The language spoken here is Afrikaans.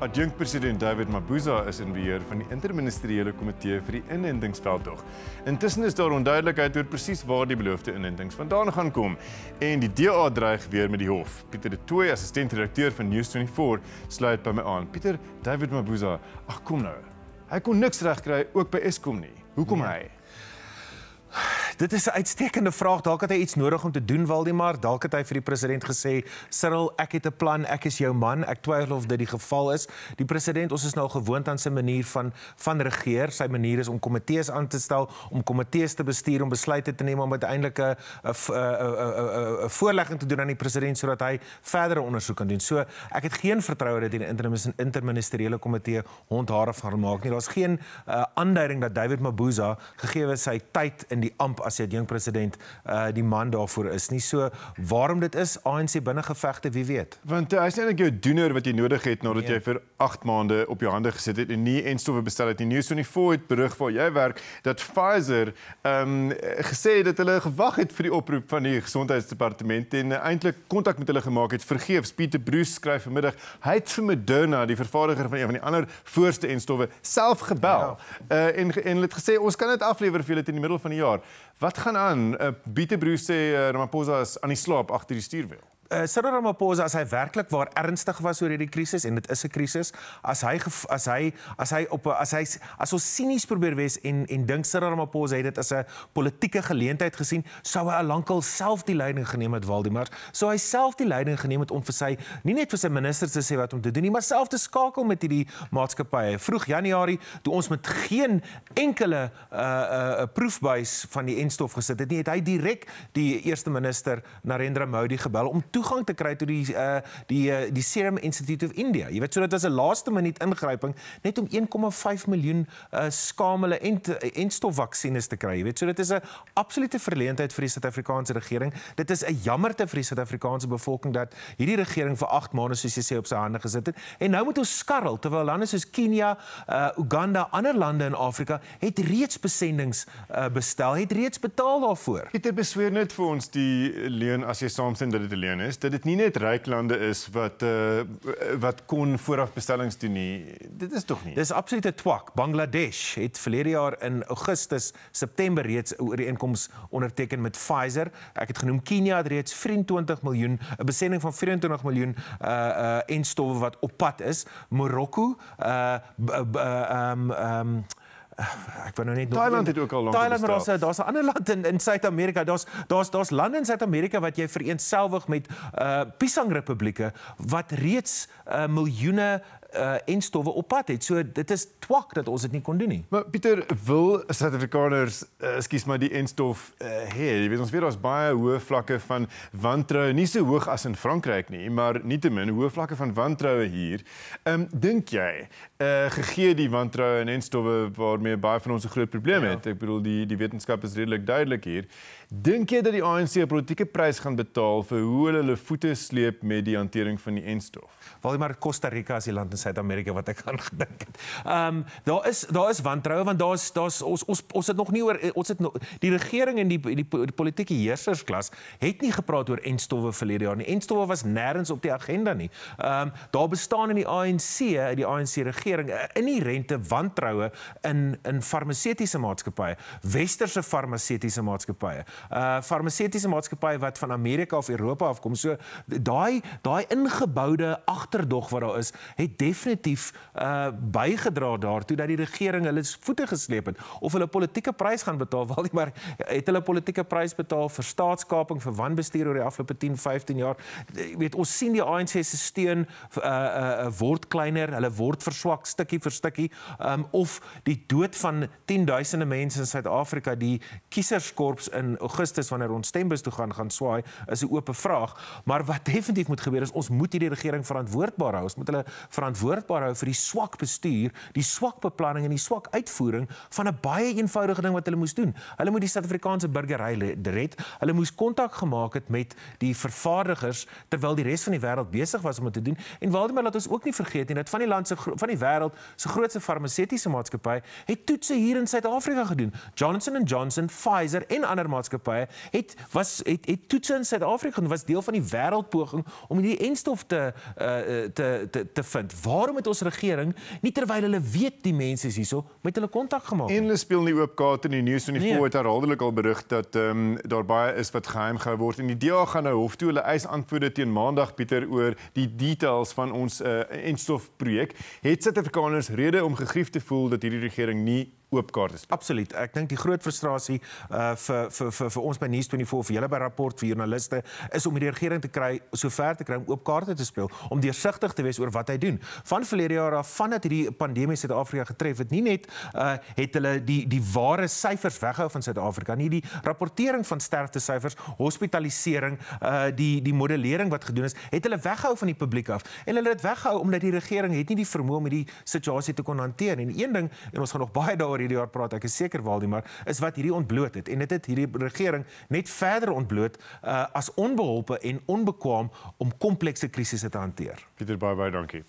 Adjunkpresident David Mabuza is in beheer van die interministeriële komitee vir die inentingsveldtog. Intussen is daar onduidelikheid oor presies waar die beloofde inentings vandaan gaan kom en die DA dreig weer met die hof. Pieter de Tooy, assistent-redakteur van News24, sluit by my aan. Pieter, David Mabuza, ag kom nou. Hy kon niks regkry ook by Eskom nie. Hoekom nee. hy? dit is 'n uitstekende vraag. Dalk het hy iets nodig om te doen, Waldemar. Dalk het hy vir die president gesê, "Cyril, ek het 'n plan. Ek is jou man. Ek twyfel of dit die geval is." Die president, ons is nou gewoond aan sy manier van van regeer. Sy manier is om komitees aan te stel, om komitees te bestuur, om besluite te neem om uiteindelik 'n 'n 'n 'n voorlegging te doen aan die president sodat hy verdere ondersoek kan doen. So, ek het geen vertroue dat hierdie interim interministeriële komitee hond haar af gaan maak nie. Daar's geen eh, aanduiding uh, dat David Mabuza gegee het sy tyd in die amp as jy dink president uh eh, die man daarvoor is nie. So waarom dit is ANC binnengevegte, wie weet. Want eh, hy's uh, eintlik jou doener wat jy nodig het nadat jy ja. vir 8 maande op jou hande gesit het en nie en stowwe bestel het nie. Nuus nee, van die Voet berig waar jy werk dat Pfizer um gesê het dat hulle gewag het vir die oproep van die gesondheidsdepartement en uh, eh, eintlik kontak met hulle gemaak het. Vergeefs Pieter Bruce skryf vanmiddag, hy het vir Moderna, die vervaardiger van een van die ander voorste en stowwe self gebel. Ja. Uh en en het gesê ons kan dit aflewer vir julle teen die middel van die jaar. Wat gaan aan? Uh, eh, Bietebroer sê uh, Ramaphosa is aan die slaap agter die stuurwiel. Eh, Cyril Ramaphosa as hy werklik waar ernstig was oor hierdie krisis en dit is 'n krisis as hy as hy as hy op as hy as ons sinies probeer wees en en dink Cyril Ramaphosa het dit as 'n politieke geleentheid gesien sou hy alankal self die leiding geneem het Waldemar sou hy self die leiding geneem het om vir sy nie net vir sy ministers te sê wat om te doen nie maar self te skakel met hierdie maatskappye vroeg Januarie toe ons met geen enkele 'n uh, eh, 'n uh, eh, uh, proefbuis van die enstof gesit het nie het hy direk die eerste minister Narendra Modi gebel om toegang te kry tot die uh, die uh, die Serum Institute of India. Jy weet so dit was 'n laaste minuut ingryping net om 1,5 miljoen uh, skamele en enstofvaksines te kry. Jy weet so dit is 'n absolute verleentheid vir die Suid-Afrikaanse regering. Dit is 'n jammerte vir die Suid-Afrikaanse bevolking dat hierdie regering vir 8 maande soos jy sê op sy hande gesit het. En nou moet ons skarrel terwyl lande soos Kenia, uh, Uganda, ander lande in Afrika het reeds besendings uh, bestel, het reeds betaal daarvoor. Pieter besweer net vir ons die leen as jy saamstem dat dit 'n leen is is dat dit nie net ryk lande is wat uh wat kon voorafbestellings doen nie. Dit is tog nie. Dis absolute twak. Bangladesh het verlede jaar in Augustus, September reeds 'n ooreenkoms onderteken met Pfizer. Ek het genoem Kenia het reeds 24 miljoen, 'n besending van 24 miljoen uh uh en stowwe wat op pad is. Marokko uh ehm um, ehm um, ek wou nou net Thailand het ook al lank Thailand maar daar's daar's 'n ander land in in Suid-Amerika daar's daar's daar's lande in Suid-Amerika wat jy vereensgewig met uh eh, Pisang Republieke wat reeds uh, miljoene uh, en stowwe op pad het. So dit is twak dat ons dit nie kon doen nie. Maar Pieter wil Suid-Afrikaners uh, skus maar die enstof uh, hê. Uh, Jy weet ons weet daar's baie hoë vlakke van wantroue, nie so hoog as in Frankryk nie, maar nietemin hoë vlakke van wantroue hier. Ehm um, dink jy uh, gegee die wantroue en enstowwe waarmee baie van ons 'n groot probleem ja. het. Ek bedoel die die wetenskap is redelik duidelik hier. Dink jy dat die ANC 'n politieke prys gaan betaal vir hoe hulle hulle voete sleep met die hantering van die enstof? Wel, maar Costa Rica is die land in Suid-Amerika wat ek aan gedink het. Ehm um, daar is daar is wantroue want daar's daar's ons ons ons het nog nie oor ons het no, die regering en die die, die politieke heersersklas het nie gepraat oor enstowwe verlede jaar nie. Enstowwe was nêrens op die agenda nie. Ehm um, daar bestaan in die ANC, die ANC regering eh, inherente wantroue in in farmaseutiese maatskappye, westerse farmaseutiese maatskappye uh farmaseutiese maatskappye wat van Amerika of Europa afkom. So daai daai ingeboude agterdog wat daar is, het definitief uh bygedra daartoe dat die regering hulle voete gesleep het of hulle politieke prys gaan betaal. Wel, maar het hulle politieke prys betaal vir staatskaping, vir wanbestuur oor die afgelope 10, 15 jaar? Jy weet, ons sien die ANC se steun uh, uh uh word kleiner, hulle word verswak stukkie vir stukkie. Um of die dood van 10 duisende mense in Suid-Afrika, die kieserskorps in Augustus wanneer ons stembus toe gaan gaan swaai is 'n oop vraag, maar wat definitief moet gebeur is ons moet hierdie regering verantwoordbaar hou. Ons moet hulle verantwoordbaar hou vir die swak bestuur, die swak beplanning en die swak uitvoering van 'n baie eenvoudige ding wat hulle moes doen. Hulle moet die Suid-Afrikaanse burgery red. Hulle moes kontak gemaak het met die vervaardigers terwyl die res van die wêreld besig was om dit te doen. En waarom laat ons ook nie vergeet nie dat van die land se van die wêreld se grootste farmaseutiese maatskappy het toetse hier in Suid-Afrika gedoen. Johnson & Johnson, Pfizer en ander maatskappye maatskappye het was het het toets in Suid-Afrika en was deel van die wêreldpoging om hierdie enstof te uh, te te te vind. Waarom het ons regering nie terwyl hulle weet die mense is hierso met hulle kontak gemaak nie? En hulle speel nie oop kaart in die nuus en die nee. voorheen herhaaldelik al berig dat ehm um, daar baie is wat geheim gehou word. In die DA gaan nou hof toe hulle eis antwoorde teen Maandag Pieter oor die details van ons uh, eh, enstof projek. Het Suid-Afrikaners rede om gegrief te voel dat hierdie regering nie oop kaarte speel. Absoluut. Ek dink die groot frustrasie uh vir vir vir vir ons by News24 vir julle by rapport vir joernaliste is om die regering te kry so ver te kry om oop kaarte te speel, om deursigtig te wees oor wat hy doen. Van verlede jaar af, vandat hierdie pandemie Suid-Afrika getref het, nie net uh het hulle die die ware syfers weggehou van Suid-Afrika nie, die rapportering van sterfte syfers, hospitalisering, uh die die modellering wat gedoen is, het hulle weggehou van die publiek af. En hulle het dit weggehou omdat die regering het nie die vermoë om hierdie situasie te kon hanteer nie. En een ding, en ons gaan nog baie daaroor oor hierdie jaar praat. Ek is seker Waldie, maar is wat hierdie ontbloot het en dit het hierdie regering net verder ontbloot uh, as onbeholpe en onbekwaam om komplekse krisisse te hanteer. Pieter baie baie dankie.